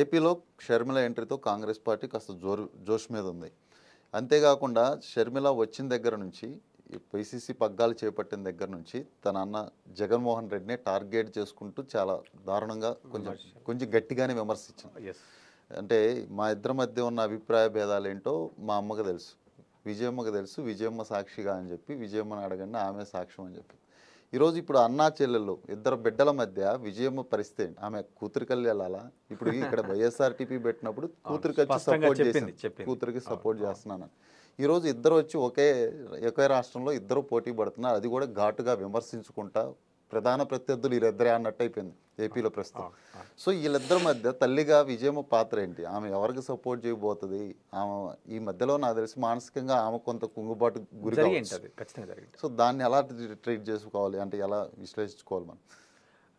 ఏపీలో షర్మిల ఎంట్రీతో కాంగ్రెస్ పార్టీ కాస్త జోరు జోష్ మీద ఉంది అంతేకాకుండా షర్మిల వచ్చిన దగ్గర నుంచి వైసీసీ పగ్గాలు చేపట్టిన దగ్గర నుంచి తన అన్న జగన్మోహన్ రెడ్డిని టార్గెట్ చేసుకుంటూ చాలా దారుణంగా కొంచెం కొంచెం గట్టిగానే విమర్శించాను అంటే మా ఇద్దరి మధ్య ఉన్న అభిప్రాయ భేదాలు ఏంటో మా అమ్మకు తెలుసు విజయమ్మకు తెలుసు విజయమ్మ సాక్షిగా అని చెప్పి విజయమ్మని అడగండి ఆమె సాక్ష్యం అని చెప్పి ఈరోజు ఇప్పుడు అన్నా చెల్లెలు ఇద్దరు బిడ్డల మధ్య విజయమ్మ పరిస్థితి ఆమె కూతురు వెళ్ళాలా ఇప్పుడు ఇక్కడ వైఎస్ఆర్టీపీ పెట్టినప్పుడు కూతురికి వచ్చి సపోర్ట్ చేసింది కూతురికి సపోర్ట్ చేస్తున్నాను ఈరోజు ఇద్దరు వచ్చి ఒకే ఒకే రాష్ట్రంలో ఇద్దరు పోటీ పడుతున్నారు అది కూడా ఘాటుగా విమర్శించుకుంటా ప్రధాన ప్రత్యర్థులు వీరిద్దరే అన్నట్టు అయిపోయింది ఏపీలో ప్రస్తుతం సో వీళ్ళిద్దరి మధ్య తల్లిగా విజయమ్మ పాత్ర ఏంటి ఆమె ఎవరికి సపోర్ట్ చేయబోతుంది ఆమె ఈ మధ్యలో నాకు తెలిసి మానసికంగా ఆమె కొంత కుంగుబాటు గురి ఖచ్చితంగా సో దాన్ని ఎలా ట్రీట్ చేసుకోవాలి అంటే ఎలా విశ్లేషించుకోవాలి మనం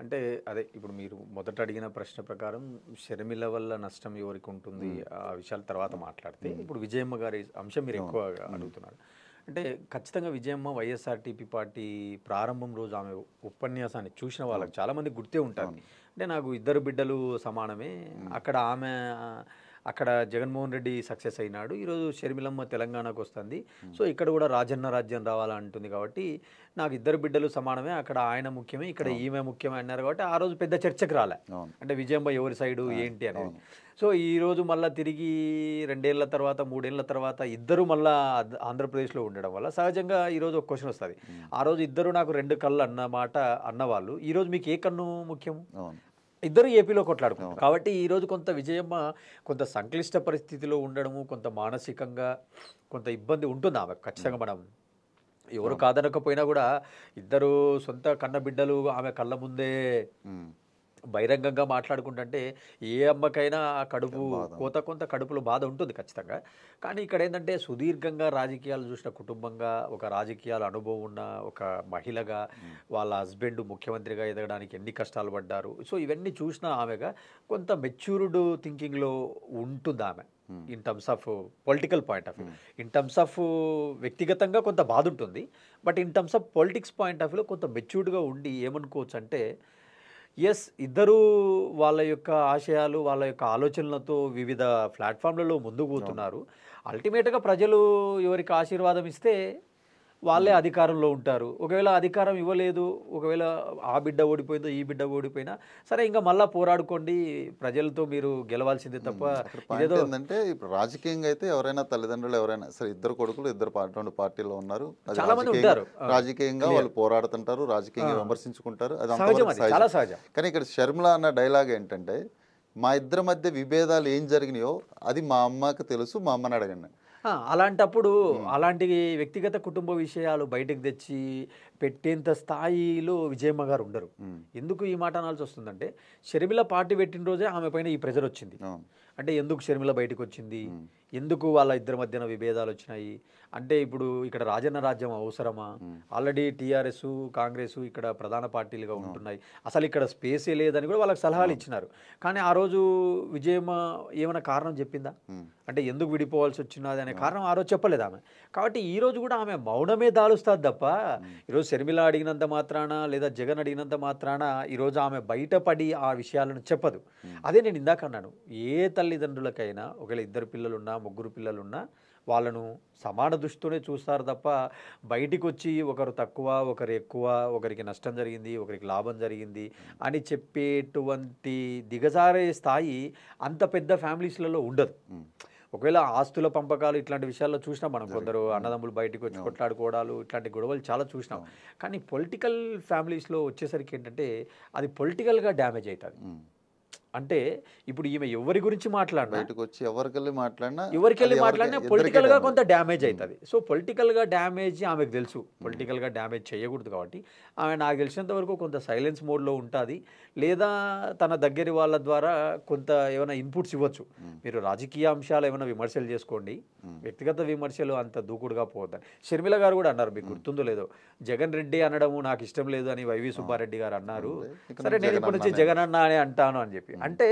అంటే అదే ఇప్పుడు మీరు మొదట అడిగిన ప్రశ్న ప్రకారం షర్మిల వల్ల నష్టం ఎవరికి ఉంటుంది ఆ విషయాల తర్వాత మాట్లాడితే ఇప్పుడు విజయమ్మ గారి అంశం మీరు ఎక్కువగా అడుగుతున్నారు అంటే ఖచ్చితంగా విజయమ్మ వైఎస్ఆర్టీపీ పార్టీ ప్రారంభం రోజు ఆమె ఉపన్యాసాన్ని చూసిన వాళ్ళకి చాలామంది గుర్తే ఉంటారు అంటే నాకు ఇద్దరు బిడ్డలు సమానమే అక్కడ ఆమె అక్కడ జగన్మోహన్ రెడ్డి సక్సెస్ అయినాడు ఈరోజు షర్మిలమ్మ తెలంగాణకు వస్తుంది సో ఇక్కడ కూడా రాజన్న రాజ్యం రావాలంటుంది కాబట్టి నాకు ఇద్దరు బిడ్డలు సమానమే అక్కడ ఆయన ముఖ్యమే ఇక్కడ ఈమె ముఖ్యమే అన్నారు కాబట్టి ఆ రోజు పెద్ద చర్చకు రాలే అంటే విజయమ్మ ఎవరి సైడు ఏంటి అనేది సో ఈరోజు మళ్ళీ తిరిగి రెండేళ్ల తర్వాత మూడేళ్ల తర్వాత ఇద్దరు మళ్ళీ ఆంధ్రప్రదేశ్లో ఉండడం వల్ల సహజంగా ఈరోజు ఒక క్వశ్చన్ వస్తుంది ఆ రోజు ఇద్దరు నాకు రెండు కళ్ళు అన్న అన్నవాళ్ళు ఈరోజు మీకు ఏ కన్ను ముఖ్యం ఇద్దరు ఏపీలో కొట్లాడుకున్నారు కాబట్టి ఈరోజు కొంత విజయమ్మ కొంత సంక్లిష్ట పరిస్థితిలో ఉండడము కొంత మానసికంగా కొంత ఇబ్బంది ఉంటుంది ఆమె ఖచ్చితంగా మనం ఎవరు కాదనకపోయినా కూడా ఇద్దరు సొంత కన్న బిడ్డలు ఆమె కళ్ళ ముందే బహిరంగంగా మాట్లాడుకుంటుంటే ఏ అమ్మకైనా ఆ కడుపు కోత కొంత కడుపులో బాధ ఉంటుంది ఖచ్చితంగా కానీ ఇక్కడ ఏంటంటే సుదీర్ఘంగా రాజకీయాలు చూసిన కుటుంబంగా ఒక రాజకీయాల అనుభవం ఉన్న ఒక మహిళగా వాళ్ళ హస్బెండ్ ముఖ్యమంత్రిగా ఎదగడానికి ఎన్ని కష్టాలు పడ్డారు సో ఇవన్నీ చూసిన ఆమెగా కొంత మెచ్యూర్డ్ థింకింగ్లో ఉంటుంది ఆమె in terms of political point of view in terms of వ్యక్తిగతంగా కొంత బాధ ఉంటుంది but in terms of politics point of వ్యూలో కొంత మెచ్యూర్డ్గా ఉండి ఏమనుకోవచ్చు అంటే ఎస్ ఇద్దరు వాళ్ళ యొక్క ఆశయాలు వాళ్ళ యొక్క ఆలోచనలతో వివిధ ప్లాట్ఫామ్లలో ముందుకు పోతున్నారు అల్టిమేట్గా ప్రజలు ఎవరికి ఆశీర్వాదం ఇస్తే వాళ్ళే అధికారంలో ఉంటారు ఒకవేళ అధికారం ఇవ్వలేదు ఒకవేళ ఆ బిడ్డ ఓడిపోయిందో ఈ బిడ్డ ఓడిపోయినా సరే ఇంకా మళ్ళీ పోరాడుకోండి ప్రజలతో మీరు గెలవాల్సిందే తప్ప ఏంటంటే ఇప్పుడు రాజకీయంగా అయితే ఎవరైనా తల్లిదండ్రులు ఎవరైనా సరే ఇద్దరు కొడుకులు ఇద్దరు రెండు పార్టీలో ఉన్నారు చాలా మంది ఉంటారు రాజకీయంగా వాళ్ళు పోరాడుతుంటారు రాజకీయంగా విమర్శించుకుంటారు అది చాలా సహజం కానీ ఇక్కడ శర్మిల అన్న డైలాగ్ ఏంటంటే మా ఇద్దరి మధ్య విభేదాలు ఏం జరిగినాయో అది మా అమ్మకి తెలుసు మా అమ్మని అడగండి అలాంటప్పుడు అలాంటి వ్యక్తిగత కుటుంబ విషయాలు బయటకు తెచ్చి పెట్టేంత స్థాయిలో విజయమ్మ గారు ఉండరు ఎందుకు ఈ మాట అనాల్సి వస్తుందంటే షర్మిల పార్టీ పెట్టిన రోజే ఆమె పైన ఈ ప్రెజర్ వచ్చింది అంటే ఎందుకు షర్మిల బయటకు వచ్చింది ఎందుకు వాళ్ళ ఇద్దరి మధ్యన విభేదాలు వచ్చినాయి అంటే ఇప్పుడు ఇక్కడ రాజన్న రాజ్యం అవసరమా ఆల్రెడీ టీఆర్ఎస్ కాంగ్రెస్ ఇక్కడ ప్రధాన పార్టీలుగా ఉంటున్నాయి అసలు ఇక్కడ స్పేసే లేదని కూడా వాళ్ళకి సలహాలు ఇచ్చినారు కానీ ఆ రోజు విజయమ్మ ఏమైనా కారణం చెప్పిందా అంటే ఎందుకు విడిపోవాల్సి వచ్చినది అనే కారణం ఆ రోజు చెప్పలేదు ఆమె కాబట్టి ఈ రోజు కూడా ఆమె మౌనమే దాలుస్తుంది తప్ప ఈరోజు శర్మిల అడిగినంత మాత్రాన లేదా జగన్ అడిగినంత మాత్రాన ఈరోజు ఆమె బయటపడి ఆ విషయాలను చెప్పదు అదే నేను ఇందాక అన్నాను ఏ తల్లిదండ్రులకైనా ఒకవేళ ఇద్దరు పిల్లలున్నా ముగ్గురు పిల్లలున్నా వాళ్ళను సమాన దృష్టితోనే చూస్తారు తప్ప బయటికి వచ్చి ఒకరు తక్కువ ఒకరు ఎక్కువ ఒకరికి నష్టం జరిగింది ఒకరికి లాభం జరిగింది అని చెప్పేటువంటి దిగజారే స్థాయి అంత పెద్ద ఫ్యామిలీస్లలో ఉండదు ఒకవేళ ఆస్తుల పంపకాలు ఇట్లాంటి విషయాల్లో చూసినాం మనం కొందరు అన్నదమ్ములు బయటకు వచ్చి కొట్లాడుకోవడాలు ఇట్లాంటి గొడవలు చాలా చూసినాం కానీ పొలిటికల్ ఫ్యామిలీస్లో వచ్చేసరికి ఏంటంటే అది పొలిటికల్గా డ్యామేజ్ అవుతుంది అంటే ఇప్పుడు ఈమె ఎవరి గురించి మాట్లాడినా బయటకు వచ్చి ఎవరికెళ్ళి మాట్లాడినా ఎవరికెళ్ళి మాట్లాడినా పొలిటికల్గా కొంత డ్యామేజ్ అవుతుంది సో పొలిటికల్గా డ్యామేజ్ ఆమెకు తెలుసు పొలిటికల్గా డ్యామేజ్ చేయకూడదు కాబట్టి ఆమె నాకు తెలిసినంత వరకు కొంత సైలెన్స్ మోడ్లో ఉంటుంది లేదా తన దగ్గరి వాళ్ళ ద్వారా కొంత ఏమైనా ఇన్పుట్స్ ఇవ్వచ్చు మీరు రాజకీయ అంశాలు ఏమైనా విమర్శలు చేసుకోండి వ్యక్తిగత విమర్శలు అంత దూకుడుగా పోవద్దని షర్మిల గారు కూడా అన్నారు మీకు గుర్తుందో లేదో జగన్ రెడ్డి అనడము నాకు ఇష్టం లేదు అని వైవి సుబ్బారెడ్డి గారు అన్నారు సరే నేను ఇప్పటి నుంచి జగన్ అన్న అని అంటాను అని చెప్పి అంటే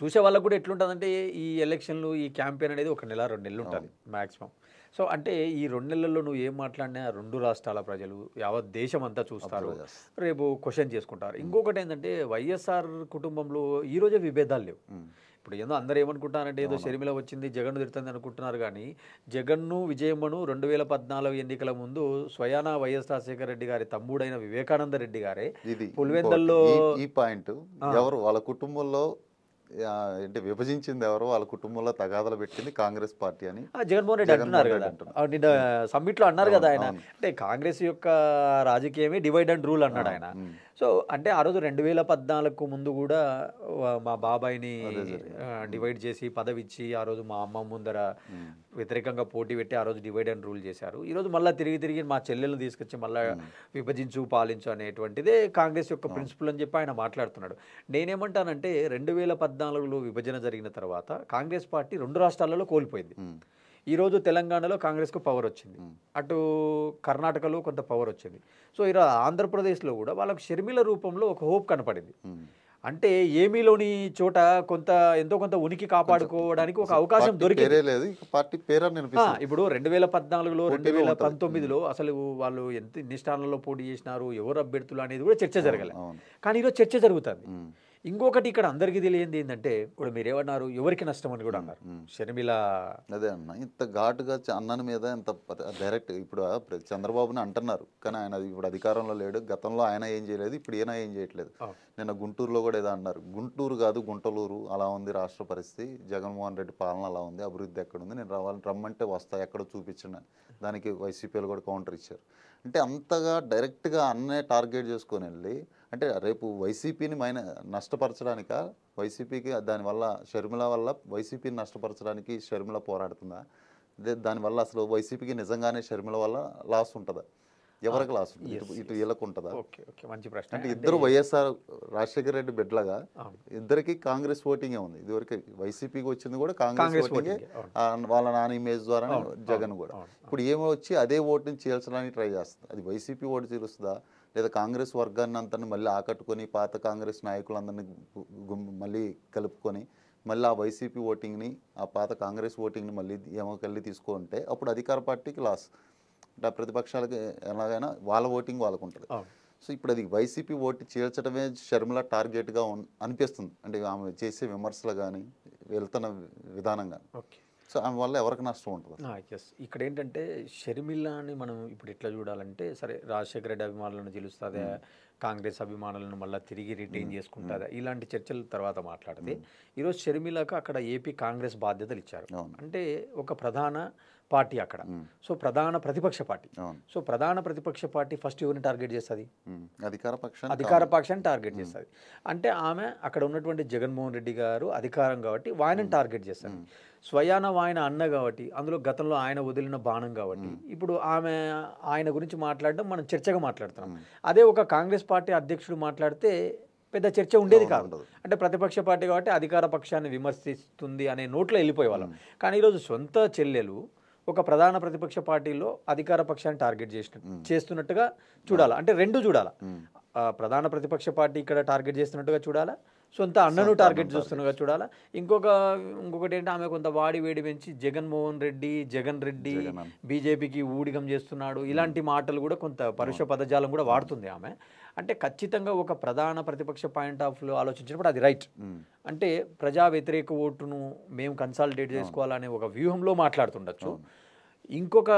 చూసే వాళ్ళకు కూడా ఎట్లుంటుందంటే ఈ ఎలక్షన్లు ఈ క్యాంపెయిన్ అనేది ఒక నెల రెండు నెలలు ఉంటుంది మ్యాక్సిమం సో అంటే ఈ రెండు నెలల్లో నువ్వు ఏం మాట్లాడినా రెండు రాష్ట్రాల ప్రజలు యావత్ దేశం అంతా చూస్తారు రేపు క్వశ్చన్ చేసుకుంటారు ఇంకొకటి ఏంటంటే వైఎస్ఆర్ కుటుంబంలో ఈరోజే విభేదాలు లేవు ఇప్పుడు ఏదో అందరు ఏమనుకుంటున్నారంటే ఏదో షర్మిల వచ్చింది జగన్ తిడుతుంది అనుకుంటున్నారు కానీ జగన్ను విజయమ్మను రెండు వేల పద్నాలుగు ఎన్నికల ముందు స్వయాన వైఎస్ రాజశేఖర రెడ్డి గారి తమ్ముడైన వివేకానంద రెడ్డి గారే పులివెందల్లో ఈ పాయింట్ ఎవరు వాళ్ళ కుటుంబంలో అంటే విభజించింది ఎవరు వాళ్ళ కుటుంబంలో తగాదలు పెట్టింది కాంగ్రెస్ పార్టీ అని జగన్మోహన్ రెడ్డి అంటున్నారు కదా నిన్న సమ్మిట్లో అన్నారు కదా ఆయన అంటే కాంగ్రెస్ యొక్క రాజకీయమే డివైడ్ అండ్ రూల్ అన్నాడు ఆయన సో అంటే ఆ రోజు రెండు వేల పద్నాలుగు ముందు కూడా మా బాబాయ్ని డివైడ్ చేసి పదవి ఇచ్చి ఆ రోజు మా అమ్మ ముందర వ్యతిరేకంగా పోటీ పెట్టి ఆ రోజు డివైడ్ అండ్ రూల్ చేశారు ఈరోజు మళ్ళీ తిరిగి తిరిగి మా చెల్లెలను తీసుకొచ్చి మళ్ళీ విభజించు పాలించు అనేటువంటిదే కాంగ్రెస్ యొక్క ప్రిన్సిపల్ అని చెప్పి ఆయన మాట్లాడుతున్నాడు నేనేమంటానంటే రెండు వేల పద్నాలుగులో విభజన జరిగిన తర్వాత కాంగ్రెస్ పార్టీ రెండు రాష్ట్రాలలో కోల్పోయింది ఈరోజు తెలంగాణలో కాంగ్రెస్కు పవర్ వచ్చింది అటు కర్ణాటకలో కొంత పవర్ వచ్చింది సో ఈరోజు ఆంధ్రప్రదేశ్లో కూడా వాళ్ళకు షర్మిల రూపంలో ఒక హోప్ కనపడింది అంటే ఏమీలోని చోట కొంత ఎంతో కొంత ఉనికి కాపాడుకోవడానికి ఒక అవకాశం దొరికింది పార్టీ ఇప్పుడు రెండు వేల పద్నాలుగులో రెండు వేల పంతొమ్మిదిలో అసలు వాళ్ళు ఎంత నిష్ఠానంలో పోటీ చేసినారు ఎవరు అభ్యర్థులు అనేది కూడా చర్చ జరగలేదు కానీ ఈరోజు చర్చ జరుగుతుంది ఇంకొకటి ఇక్కడ అందరికీ తెలియంది ఏంటంటే ఇప్పుడు ఏమన్నారు ఎవరికి నష్టం అని కూడా అన్నారు షర్మిల అదే అన్న ఇంత ఘాటుగా అన్నని మీద ఇంత డైరెక్ట్ ఇప్పుడు చంద్రబాబుని అంటున్నారు కానీ ఆయన ఇప్పుడు అధికారంలో లేడు గతంలో ఆయన ఏం చేయలేదు ఇప్పుడు ఈయన ఏం చేయట్లేదు నిన్న గుంటూరులో కూడా ఏదో అన్నారు గుంటూరు కాదు గుంటలూరు అలా ఉంది రాష్ట్ర పరిస్థితి జగన్మోహన్ రెడ్డి పాలన అలా ఉంది అభివృద్ధి ఎక్కడ ఉంది నేను రావాలి రమ్మంటే వస్తాయి ఎక్కడ చూపించిన దానికి వైసీపీలు కూడా కౌంటర్ ఇచ్చారు అంటే అంతగా డైరెక్ట్గా అన్నే టార్గెట్ చేసుకొని వెళ్ళి అంటే రేపు వైసీపీని మైన నష్టపరచడానిక వైసీపీకి దానివల్ల షర్మిల వల్ల వైసీపీని నష్టపరచడానికి షర్మిల పోరాడుతుందా దానివల్ల అసలు వైసీపీకి నిజంగానే షర్మిల వల్ల లాస్ ఉంటుందా ఎవరికి లాస్ ఉంటుంది ఇటు వీళ్ళకు ఉంటుందా మంచి ప్రశ్న అంటే ఇద్దరు వైఎస్ఆర్ రాజశేఖర రెడ్డి బిడ్డలాగా ఇద్దరికి కాంగ్రెస్ ఓటింగ్ ఉంది ఇదివరకు వైసీపీకి వచ్చింది కూడా కాంగ్రెస్ వాళ్ళ నాన్న ఇమేజ్ ద్వారా జగన్ కూడా ఇప్పుడు ఏమో వచ్చి అదే ఓటుని చీల్చడానికి ట్రై చేస్తుంది అది వైసీపీ ఓటు చీలుస్తుందా లేదా కాంగ్రెస్ వర్గాన్ని అంతా మళ్ళీ ఆకట్టుకొని పాత కాంగ్రెస్ నాయకులందరినీ మళ్ళీ కలుపుకొని మళ్ళీ ఆ వైసీపీ ఓటింగ్ని ఆ పాత కాంగ్రెస్ ఓటింగ్ని మళ్ళీ ఏమోకెళ్ళి తీసుకుంటే అప్పుడు అధికార పార్టీకి లాస్ అంటే ప్రతిపక్షాలకి ఎలాగైనా వాళ్ళ ఓటింగ్ వాళ్ళకు ఉంటుంది సో ఇప్పుడు అది వైసీపీ ఓటు చేర్చడమే షర్మిల టార్గెట్గా అనిపిస్తుంది అంటే ఆమె చేసే విమర్శలు కానీ వెళ్తున్న విధానం కానీ ఓకే సో ఆమె వల్ల ఎవరికి నష్టం ఉంటుంది ఎస్ ఇక్కడ ఏంటంటే షర్మిలాని మనం ఇప్పుడు ఎట్లా చూడాలంటే సరే రాజశేఖర రెడ్డి అభిమానులను గెలుస్తుంది కాంగ్రెస్ అభిమానులను మళ్ళీ తిరిగి రిటైన్ చేసుకుంటుంది ఇలాంటి చర్చల తర్వాత మాట్లాడితే ఈరోజు షర్మిలకు అక్కడ ఏపీ కాంగ్రెస్ బాధ్యతలు ఇచ్చారు అంటే ఒక ప్రధాన పార్టీ అక్కడ సో ప్రధాన ప్రతిపక్ష పార్టీ సో ప్రధాన ప్రతిపక్ష పార్టీ ఫస్ట్ ఎవరిని టార్గెట్ చేస్తుంది అధికార పక్షాన్ని టార్గెట్ చేస్తుంది అంటే ఆమె అక్కడ ఉన్నటువంటి జగన్మోహన్ రెడ్డి గారు అధికారం కాబట్టి వాయనని టార్గెట్ చేస్తారు స్వయాన ఆయన అన్న కాబట్టి అందులో గతంలో ఆయన వదిలిన బాణం కాబట్టి ఇప్పుడు ఆమె ఆయన గురించి మాట్లాడడం మనం చర్చగా మాట్లాడుతున్నాం అదే ఒక కాంగ్రెస్ పార్టీ అధ్యక్షుడు మాట్లాడితే పెద్ద చర్చ ఉండేది కాదు అంటే ప్రతిపక్ష పార్టీ కాబట్టి అధికార పక్షాన్ని విమర్శిస్తుంది అనే నోట్లో వెళ్ళిపోయేవాళ్ళం కానీ ఈరోజు సొంత చెల్లెలు ఒక ప్రధాన ప్రతిపక్ష పార్టీలో అధికార పక్షాన్ని టార్గెట్ చేసిన చేస్తున్నట్టుగా చూడాలా అంటే రెండు చూడాలా ప్రధాన ప్రతిపక్ష పార్టీ ఇక్కడ టార్గెట్ చేస్తున్నట్టుగా చూడాలా సొంత అన్నను టార్గెట్ చూస్తున్నట్టుగా చూడాలా ఇంకొక ఇంకొకటి ఏంటి ఆమె కొంత వాడి వేడి పెంచి జగన్మోహన్ రెడ్డి జగన్ రెడ్డి బీజేపీకి ఊడిగం చేస్తున్నాడు ఇలాంటి మాటలు కూడా కొంత పరుష పదజాలం కూడా వాడుతుంది ఆమె అంటే ఖచ్చితంగా ఒక ప్రధాన ప్రతిపక్ష పాయింట్ ఆఫ్ లో ఆలోచించినప్పుడు అది రైట్ అంటే ప్రజా వ్యతిరేక ఓటును మేము కన్సాలిడేట్ చేసుకోవాలనే ఒక వ్యూహంలో మాట్లాడుతుండొచ్చు ఇంకొక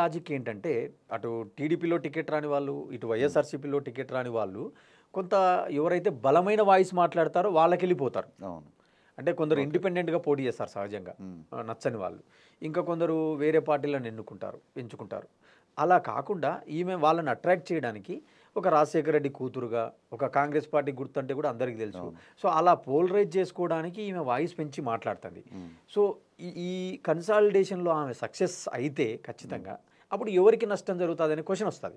లాజిక్ ఏంటంటే అటు టీడీపీలో టికెట్ రాని వాళ్ళు ఇటు వైఎస్ఆర్సీపీలో టికెట్ రాని వాళ్ళు కొంత ఎవరైతే బలమైన వాయిస్ మాట్లాడతారో వాళ్ళకి వెళ్ళిపోతారు అవును అంటే కొందరు ఇండిపెండెంట్గా పోటీ చేస్తారు సహజంగా నచ్చని వాళ్ళు ఇంకా కొందరు వేరే పార్టీలను ఎన్నుకుంటారు ఎంచుకుంటారు అలా కాకుండా ఈమె వాళ్ళని అట్రాక్ట్ చేయడానికి ఒక రాజశేఖర రెడ్డి కూతురుగా ఒక కాంగ్రెస్ పార్టీ గుర్తుంటే కూడా అందరికీ తెలుసు సో అలా పోలరైజ్ చేసుకోవడానికి ఈమె వాయిస్ పెంచి మాట్లాడుతుంది సో ఈ కన్సాలిడేషన్లో ఆమె సక్సెస్ అయితే ఖచ్చితంగా అప్పుడు ఎవరికి నష్టం జరుగుతుంది అనే క్వశ్చన్ వస్తుంది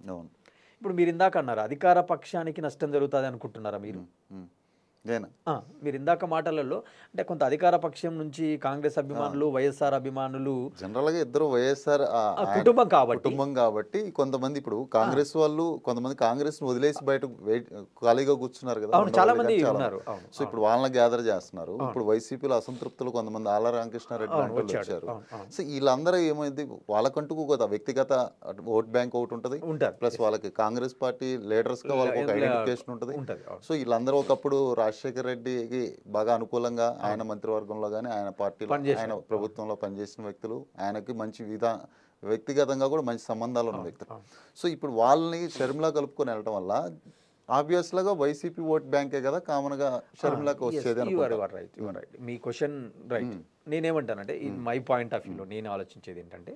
ఇప్పుడు మీరు ఇందాక అన్నారు అధికార పక్షానికి నష్టం జరుగుతుంది అనుకుంటున్నారా మీరు మీరు ఇందాక మాటలలో అంటే కొంత అధికార పక్షం నుంచి కాంగ్రెస్ అభిమానులు వైఎస్ఆర్ అభిమానులు జనరల్ గా ఇద్దరు వైఎస్ఆర్ కుటుంబం కాబట్టి కుటుంబం కాబట్టి కొంతమంది ఇప్పుడు కాంగ్రెస్ వాళ్ళు కొంతమంది కాంగ్రెస్ వదిలేసి బయట ఖాళీగా కూర్చున్నారు కదా చాలా మంది సో ఇప్పుడు వాళ్ళని గ్యాదర్ చేస్తున్నారు ఇప్పుడు వైసీపీలో అసంతృప్తులు కొంతమంది ఆళ్ళ రామకృష్ణారెడ్డి వచ్చారు సో వీళ్ళందరూ ఏమైంది వాళ్ళకంటూ ఒక వ్యక్తిగత ఓట్ బ్యాంక్ ఒకటి ఉంటది ప్లస్ వాళ్ళకి కాంగ్రెస్ పార్టీ లీడర్స్ గా వాళ్ళకి ఒక ఐడెంటిఫికేషన్ ఉంటది సో వీళ్ళందరూ ఒకప్పుడు రాజశేఖర రెడ్డికి బాగా అనుకూలంగా ఆయన మంత్రివర్గంలో కానీ ఆయన పార్టీలో ఆయన ప్రభుత్వంలో పనిచేసిన వ్యక్తులు ఆయనకి మంచి విధా వ్యక్తిగతంగా కూడా మంచి సంబంధాలు ఉన్న వ్యక్తులు సో ఇప్పుడు వాళ్ళని షర్మిలా కలుపుకొని వెళ్ళటం వల్ల ఆబ్వియస్గా వైసీపీ ఓట్ బ్యాంకే కదా కామన్గా షర్మిలాకి ah, వచ్చేది రైట్ hmm. మీ క్వశ్చన్ రైట్ hmm. నేనేమంటానంటే ఇన్ మై పాయింట్ ఆఫ్ వ్యూలో నేను ఆలోచించేది ఏంటంటే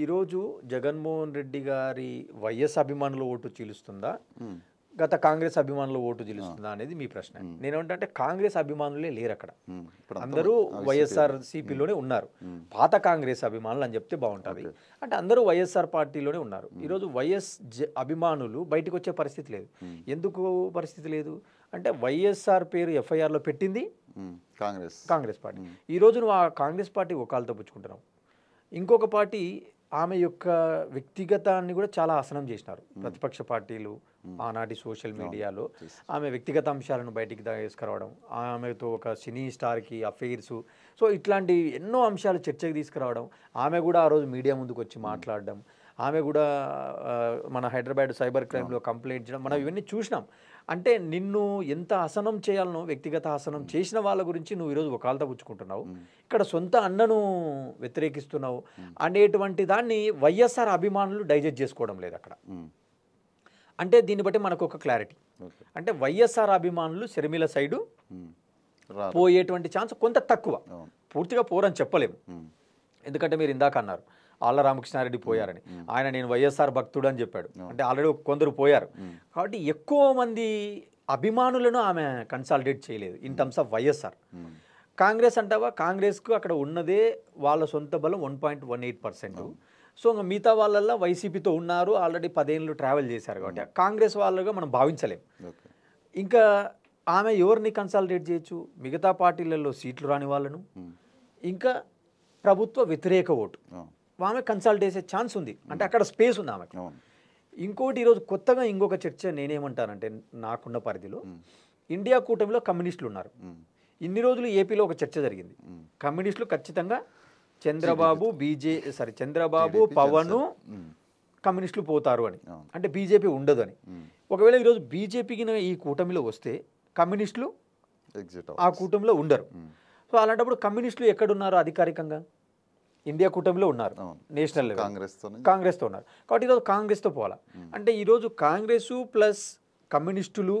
ఈరోజు జగన్మోహన్ రెడ్డి గారి వైఎస్ అభిమానులు ఓటు చీలుస్తుందా hmm. గత కాంగ్రెస్ అభిమానులు ఓటు గెలుస్తుందా అనేది మీ ప్రశ్న నేనేమంటే కాంగ్రెస్ అభిమానులే లేరు అక్కడ అందరూ వైఎస్ఆర్ సిపిలోనే ఉన్నారు పాత కాంగ్రెస్ అభిమానులు అని చెప్తే బాగుంటుంది అంటే అందరూ వైఎస్ఆర్ పార్టీలోనే ఉన్నారు ఈరోజు వైఎస్ అభిమానులు బయటకు వచ్చే పరిస్థితి లేదు ఎందుకు పరిస్థితి లేదు అంటే వైఎస్ఆర్ పేరు ఎఫ్ఐఆర్లో పెట్టింది కాంగ్రెస్ కాంగ్రెస్ పార్టీ ఈరోజు నువ్వు ఆ కాంగ్రెస్ పార్టీ ఒకళ్ళతో పుచ్చుకుంటున్నావు ఇంకొక పార్టీ ఆమె యొక్క వ్యక్తిగతాన్ని కూడా చాలా ఆసనం చేసినారు ప్రతిపక్ష పార్టీలు ఆనాటి సోషల్ మీడియాలో ఆమె వ్యక్తిగత అంశాలను బయటికి తీసుకురావడం ఆమెతో ఒక సినీ స్టార్కి అఫైర్సు సో ఇట్లాంటి ఎన్నో అంశాలు చర్చకు తీసుకురావడం ఆమె కూడా ఆ రోజు మీడియా ముందుకు వచ్చి మాట్లాడడం ఆమె కూడా మన హైదరాబాద్ సైబర్ క్రైమ్లో కంప్లైంట్ చేయడం మనం ఇవన్నీ చూసినాం అంటే నిన్ను ఎంత ఆసనం చేయాలనో వ్యక్తిగత ఆసనం చేసిన వాళ్ళ గురించి నువ్వు ఈరోజు ఒకళ్ళతో పుచ్చుకుంటున్నావు ఇక్కడ సొంత అన్నను వ్యతిరేకిస్తున్నావు అనేటువంటి దాన్ని వైఎస్ఆర్ అభిమానులు డైజెస్ట్ చేసుకోవడం లేదు అక్కడ అంటే దీన్ని బట్టి మనకు ఒక క్లారిటీ అంటే వైఎస్ఆర్ అభిమానులు శర్మిల సైడు పోయేటువంటి ఛాన్స్ కొంత తక్కువ పూర్తిగా పోరని చెప్పలేము ఎందుకంటే మీరు ఇందాక అన్నారు ఆళ్ళ రామకృష్ణారెడ్డి పోయారని ఆయన నేను వైఎస్ఆర్ భక్తుడు అని చెప్పాడు అంటే ఆల్రెడీ కొందరు పోయారు కాబట్టి ఎక్కువ మంది అభిమానులను ఆమె కన్సాలిడేట్ చేయలేదు in terms of YSR Congress అంటావా కాంగ్రెస్కు అక్కడ ఉన్నదే వాళ్ళ సొంత బలం one point one eight percent so ఇంకా మిగతా వాళ్ళల్లో వైసీపీతో ఉన్నారు ఆల్రెడీ పదేళ్ళు ట్రావెల్ చేశారు కాబట్టి కాంగ్రెస్ వాళ్ళుగా మనం భావించలేము ఇంకా ఆమె ఎవరిని కన్సాలిడేట్ చేయొచ్చు మిగతా పార్టీలలో సీట్లు రాని వాళ్ళను ఇంకా ప్రభుత్వ వ్యతిరేక ఓటు ఆమె కన్సల్ట్ చేసే ఛాన్స్ ఉంది అంటే అక్కడ స్పేస్ ఉంది ఆమెకి ఇంకోటి ఈరోజు కొత్తగా ఇంకొక చర్చ నేనేమంటానంటే నాకున్న పరిధిలో ఇండియా కూటమిలో కమ్యూనిస్టులు ఉన్నారు ఇన్ని రోజులు ఏపీలో ఒక చర్చ జరిగింది కమ్యూనిస్టులు ఖచ్చితంగా చంద్రబాబు బీజే సారీ చంద్రబాబు పవన్ కమ్యూనిస్టులు పోతారు అని అంటే బీజేపీ ఉండదు అని ఒకవేళ ఈరోజు బీజేపీకి ఈ కూటమిలో వస్తే కమ్యూనిస్టులు ఆ కూటమిలో ఉండరు సో అలాంటప్పుడు కమ్యూనిస్టులు ఎక్కడున్నారు అధికారికంగా ఇండియా కూటమిలో ఉన్నారు నేషనల్ కాంగ్రెస్తో కాంగ్రెస్తో ఉన్నారు కాబట్టి ఈరోజు కాంగ్రెస్తో పోవాలా అంటే ఈరోజు కాంగ్రెస్ ప్లస్ కమ్యూనిస్టులు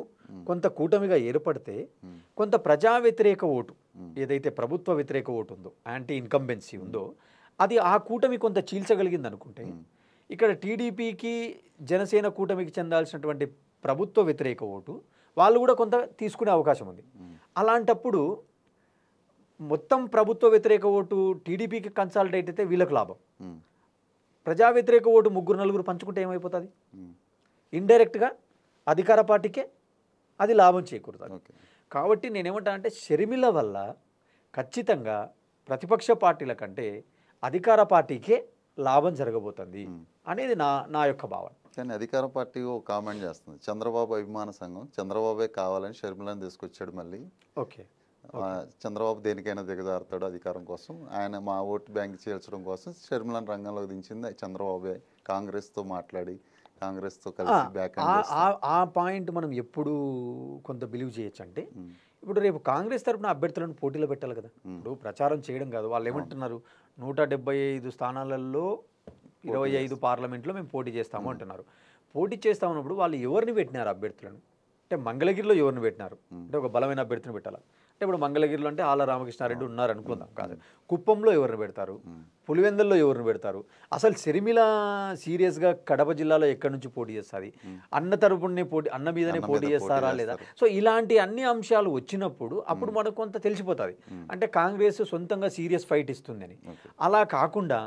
కొంత కూటమిగా ఏర్పడితే కొంత ప్రజా వ్యతిరేక ఓటు ఏదైతే ప్రభుత్వ వ్యతిరేక ఓటు ఉందో యాంటీ ఇన్కంబెన్సీ ఉందో అది ఆ కూటమి కొంత చీల్చగలిగింది అనుకుంటే ఇక్కడ టీడీపీకి జనసేన కూటమికి చెందాల్సినటువంటి ప్రభుత్వ వ్యతిరేక ఓటు వాళ్ళు కూడా కొంత తీసుకునే అవకాశం ఉంది అలాంటప్పుడు మొత్తం ప్రభుత్వ వ్యతిరేక ఓటు టీడీపీకి కన్సాలిడేట్ అయితే వీళ్ళకు లాభం ప్రజా వ్యతిరేక ఓటు ముగ్గురు నలుగురు పంచుకుంటే ఏమైపోతుంది ఇండైరెక్ట్గా అధికార పార్టీకే అది లాభం చేకూరుతుంది కాబట్టి నేనేమంటానంటే షర్మిల వల్ల ఖచ్చితంగా ప్రతిపక్ష పార్టీల కంటే అధికార పార్టీకే లాభం జరగబోతుంది అనేది నా నా యొక్క భావన కానీ అధికార పార్టీ ఓ కామెంట్ చేస్తుంది చంద్రబాబు అభిమాన సంఘం చంద్రబాబే కావాలని షర్మిలను తీసుకొచ్చాడు మళ్ళీ ఓకే చంద్రబాబు దేనికైనా దిగజారుతాడు అధికారం కోసం ఆయన మా ఓటు బ్యాంక్ చేర్చడం కోసం షర్మిలను రంగంలోకి దించింది చంద్రబాబే కాంగ్రెస్తో మాట్లాడి కాంగ్రెస్తో కలిసి బ్యాక్ ఆ పాయింట్ మనం ఎప్పుడు కొంత బిలీవ్ చేయొచ్చు అంటే ఇప్పుడు రేపు కాంగ్రెస్ తరఫున అభ్యర్థులను పోటీలో పెట్టాలి కదా ఇప్పుడు ప్రచారం చేయడం కాదు వాళ్ళు ఏమంటున్నారు నూట డెబ్బై ఐదు స్థానాలలో ఇరవై ఐదు పార్లమెంట్లో మేము పోటీ చేస్తాము అంటున్నారు పోటీ చేస్తామన్నప్పుడు వాళ్ళు ఎవరిని పెట్టినారు అభ్యర్థులను అంటే మంగళగిరిలో ఎవరిని పెట్టినారు అంటే ఒక బలమైన అభ్యర్థిని పెట్టాలి అంటే ఇప్పుడు మంగళగిరిలో అంటే ఆల రామకృష్ణారెడ్డి ఉన్నారు అనుకుందాం కాదు కుప్పంలో ఎవరిని పెడతారు పులివెందుల్లో ఎవరిని పెడతారు అసలు షర్మిల సీరియస్గా కడప జిల్లాలో ఎక్కడి నుంచి పోటీ చేస్తుంది అన్న తరపునే పోటీ అన్న మీదనే పోటీ చేస్తారా లేదా సో ఇలాంటి అన్ని అంశాలు వచ్చినప్పుడు అప్పుడు మనకు కొంత తెలిసిపోతుంది అంటే కాంగ్రెస్ సొంతంగా సీరియస్ ఫైట్ ఇస్తుందని అలా కాకుండా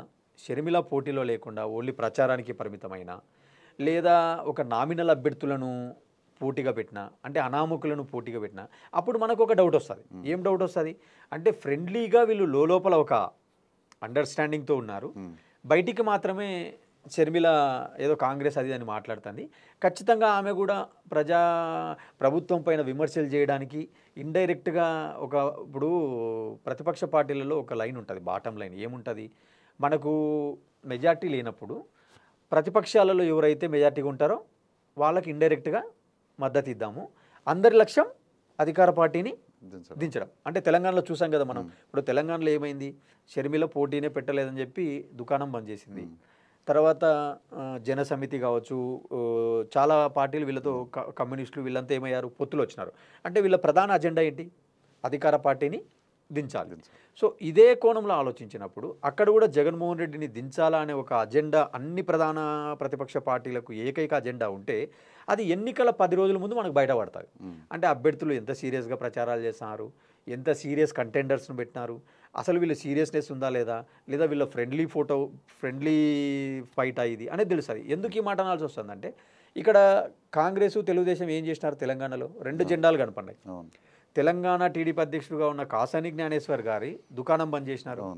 షర్మిల పోటీలో లేకుండా ఓన్లీ ప్రచారానికి పరిమితమైన లేదా ఒక నామినల్ అభ్యర్థులను పోటీగా పెట్టినా అంటే అనామకులను పోటీగా పెట్టినా అప్పుడు మనకు ఒక డౌట్ వస్తుంది ఏం డౌట్ వస్తుంది అంటే ఫ్రెండ్లీగా వీళ్ళు లోపల ఒక అండర్స్టాండింగ్తో ఉన్నారు బయటికి మాత్రమే షర్మిల ఏదో కాంగ్రెస్ అది అని మాట్లాడుతుంది ఖచ్చితంగా ఆమె కూడా ప్రజా ప్రభుత్వం పైన విమర్శలు చేయడానికి ఇండైరెక్ట్గా ఒక ఇప్పుడు ప్రతిపక్ష పార్టీలలో ఒక లైన్ ఉంటుంది బాటం లైన్ ఏముంటుంది మనకు మెజార్టీ లేనప్పుడు ప్రతిపక్షాలలో ఎవరైతే మెజార్టీగా ఉంటారో వాళ్ళకి ఇండైరెక్ట్గా మద్దతు ఇద్దాము అందరి లక్ష్యం అధికార పార్టీని దించడం అంటే తెలంగాణలో చూసాం కదా మనం ఇప్పుడు తెలంగాణలో ఏమైంది షర్మిల పోటీనే పెట్టలేదని చెప్పి దుకాణం బంద్ చేసింది తర్వాత జనసమితి కావచ్చు చాలా పార్టీలు వీళ్ళతో కమ్యూనిస్టులు వీళ్ళంతా ఏమయ్యారు పొత్తులు వచ్చినారు అంటే వీళ్ళ ప్రధాన అజెండా ఏంటి అధికార పార్టీని దించాలి సో ఇదే కోణంలో ఆలోచించినప్పుడు అక్కడ కూడా జగన్మోహన్ రెడ్డిని దించాలా అనే ఒక అజెండా అన్ని ప్రధాన ప్రతిపక్ష పార్టీలకు ఏకైక అజెండా ఉంటే అది ఎన్నికల పది రోజుల ముందు మనకు బయటపడతాయి అంటే అభ్యర్థులు ఎంత సీరియస్గా ప్రచారాలు చేస్తున్నారు ఎంత సీరియస్ కంటెండర్స్ను పెట్టినారు అసలు వీళ్ళ సీరియస్నెస్ ఉందా లేదా లేదా వీళ్ళ ఫ్రెండ్లీ ఫోటో ఫ్రెండ్లీ ఫైట్ ఇది అనేది తెలుస్తుంది ఎందుకు ఈ మాట అనాల్సి వస్తుందంటే ఇక్కడ కాంగ్రెస్ తెలుగుదేశం ఏం చేసినారు తెలంగాణలో రెండు జెండాలు కనపడ్డాయి తెలంగాణ టీడీపీ అధ్యక్షుడుగా ఉన్న కాసాని జ్ఞానేశ్వర్ గారి దుకాణం బంద్ చేసినారు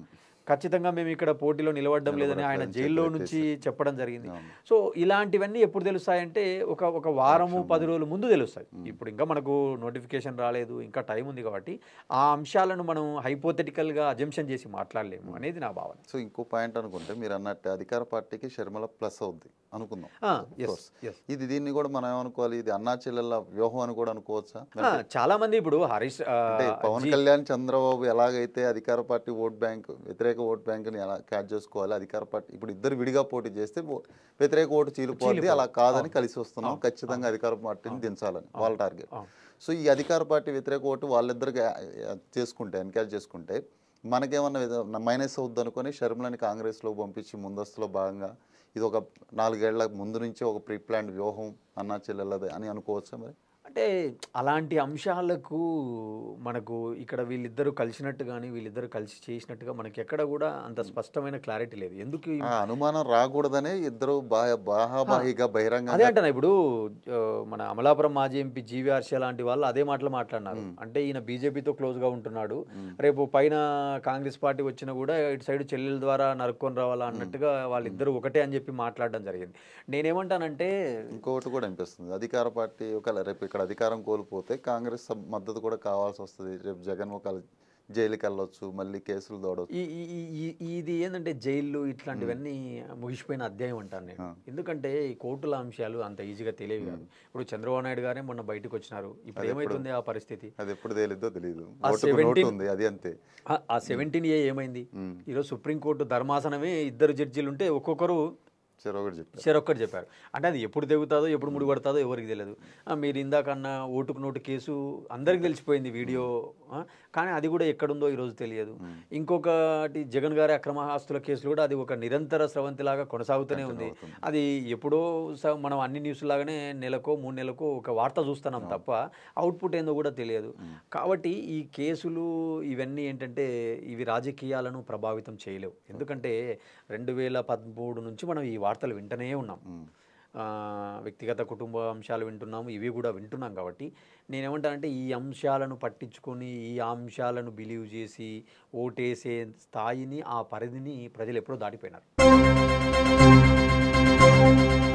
ఖచ్చితంగా మేము ఇక్కడ పోటీలో నిలబడడం లేదని ఆయన జైల్లో నుంచి చెప్పడం జరిగింది సో ఇలాంటివన్నీ ఎప్పుడు తెలుస్తాయంటే ఒక ఒక వారము పది రోజుల ముందు తెలుస్తాయి ఇప్పుడు ఇంకా మనకు నోటిఫికేషన్ రాలేదు ఇంకా టైం ఉంది కాబట్టి ఆ అంశాలను మనం హైపోథెటికల్గా అజంప్షన్ చేసి మాట్లాడలేము అనేది నా భావన సో ఇంకో పాయింట్ అనుకుంటే మీరు అన్నట్టు అధికార పార్టీకి శర్మల ప్లస్ అవుద్ది అనుకుందాం ఇది దీన్ని కూడా మనం ఏమనుకోవాలి ఇది అన్నా చెల్లెల వ్యూహం అని కూడా అనుకోవచ్చా చాలా మంది ఇప్పుడు హరీష్ పవన్ కళ్యాణ్ చంద్రబాబు ఎలాగైతే అధికార పార్టీ ఓట్ బ్యాంక్ వ్యతిరేక వ్యతిరేక ఓటు బ్యాంకుని ఎలా క్యాచ్ చేసుకోవాలి అధికార పార్టీ ఇప్పుడు ఇద్దరు విడిగా పోటీ చేస్తే వ్యతిరేక ఓటు చీలిపోయింది అలా కాదని కలిసి వస్తున్నాం ఖచ్చితంగా అధికార పార్టీని దించాలని వాళ్ళ టార్గెట్ సో ఈ అధికార పార్టీ వ్యతిరేక ఓటు వాళ్ళిద్దరు చేసుకుంటే ఎన్క్యాచ్ చేసుకుంటే మనకేమన్నా మైనస్ అవుద్ది అనుకుని షర్మిలని కాంగ్రెస్లో పంపించి ముందస్తులో భాగంగా ఇది ఒక నాలుగేళ్ల ముందు నుంచి ఒక ప్రీ వ్యూహం అన్నా చెల్లెలది అని అనుకోవచ్చా మరి అంటే అలాంటి అంశాలకు మనకు ఇక్కడ వీళ్ళిద్దరు కలిసినట్టు కానీ వీళ్ళిద్దరు కలిసి చేసినట్టుగా మనకి ఎక్కడ కూడా అంత స్పష్టమైన క్లారిటీ లేదు ఎందుకు అనుమానం రాకూడదనే ఇద్దరు బహిరంగ అదే అంటే ఇప్పుడు మన అమలాపురం మాజీ ఎంపీ జీవి లాంటి వాళ్ళు అదే మాటలు మాట్లాడినారు అంటే ఈయన బీజేపీతో క్లోజ్ గా ఉంటున్నాడు రేపు పైన కాంగ్రెస్ పార్టీ వచ్చినా కూడా ఇటు సైడ్ చెల్లెల ద్వారా నరుక్కొని రావాలా అన్నట్టుగా వాళ్ళిద్దరూ ఒకటే అని చెప్పి మాట్లాడడం జరిగింది నేనేమంటానంటే ఇంకోటి కూడా అనిపిస్తుంది అధికార పార్టీ ఒక రేపు ఇక్కడ అధికారం కోల్పోతే కాంగ్రెస్ మద్దతు కూడా కావాల్సి వస్తుంది రేపు జగన్ ఒక జైలుకి వెళ్ళొచ్చు మళ్ళీ కేసులు దోడవచ్చు ఇది ఏంటంటే జైళ్ళు ఇట్లాంటివన్నీ ముగిసిపోయిన అధ్యాయం అంటాను నేను ఎందుకంటే ఈ కోర్టుల అంశాలు అంత ఈజీగా తెలియవు కాదు ఇప్పుడు చంద్రబాబు నాయుడు గారే మొన్న బయటకు వచ్చినారు ఇప్పుడు ఏమైతుంది ఆ పరిస్థితి అది ఎప్పుడు తెలియదో తెలియదు ఉంది అది అంతే ఆ సెవెంటీన్ ఏ ఏమైంది ఈరోజు సుప్రీంకోర్టు ధర్మాసనమే ఇద్దరు జడ్జీలు ఉంటే ఒక్కొక్కరు చెరొకటి చెప్పారు చెరొక్కటి చెప్పారు అంటే అది ఎప్పుడు తెగుతుందో ఎప్పుడు ముడిపడుతుందో ఎవరికి తెలియదు మీరు ఇందాకన్నా ఓటుకు నోటు కేసు అందరికి తెలిసిపోయింది వీడియో కానీ అది కూడా ఎక్కడుందో ఈరోజు తెలియదు ఇంకొకటి జగన్ గారి అక్రమ ఆస్తుల కేసులు కూడా అది ఒక నిరంతర స్రవంతిలాగా కొనసాగుతూనే ఉంది అది ఎప్పుడో మనం అన్ని న్యూస్ లాగానే నెలకో మూడు నెలకో ఒక వార్త చూస్తున్నాం తప్ప అవుట్పుట్ ఏందో కూడా తెలియదు కాబట్టి ఈ కేసులు ఇవన్నీ ఏంటంటే ఇవి రాజకీయాలను ప్రభావితం చేయలేవు ఎందుకంటే రెండు వేల పదమూడు నుంచి మనం ఈ వార్తలు వింటనే ఉన్నాం వ్యక్తిగత కుటుంబ అంశాలు వింటున్నాము ఇవి కూడా వింటున్నాం కాబట్టి నేనేమంటానంటే ఈ అంశాలను పట్టించుకొని ఈ అంశాలను బిలీవ్ చేసి ఓటేసే స్థాయిని ఆ పరిధిని ప్రజలు ఎప్పుడో దాటిపోయినారు